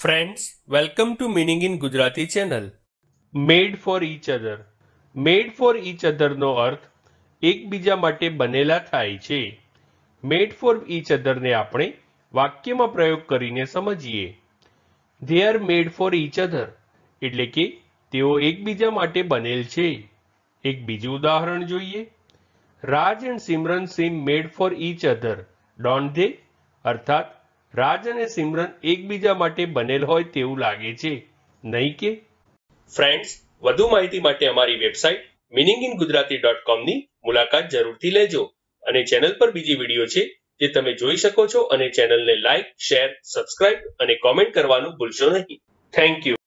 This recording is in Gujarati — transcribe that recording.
friends welcome to meaning in Gujarati channel made for each other made for each અધરનો અર્થ એકબીજા માટે બનેલા થાય છે મેડ ફોર ઈચ અધરને આપણે વાક્યમાં પ્રયોગ કરીને સમજીએ they are made for each other એટલે કે તેઓ એકબીજા માટે બનેલ છે એક બીજું ઉદાહરણ જોઈએ રાજ એન્ડ સિમરન સિમ made for each other don't they અર્થાત રાજ અને સિમરન એકબીજા માટે બનેલ હોય તેવું લાગે છે નહીં કે ફ્રેન્ડ્સ વધુ માહિતી માટે અમારી website meaning in Gujarati dot કોમની મુલાકાત જરૂરથી લેજો અને ચેનલ પર બીજી વિડીયો છે જે તમે જોઈ શકો છો અને ચેનલને લાઇક શેર સબસ્ક્રાઇબ અને કોમેન્ટ કરવાનું ભૂલશો નહીં થેન્ક યુ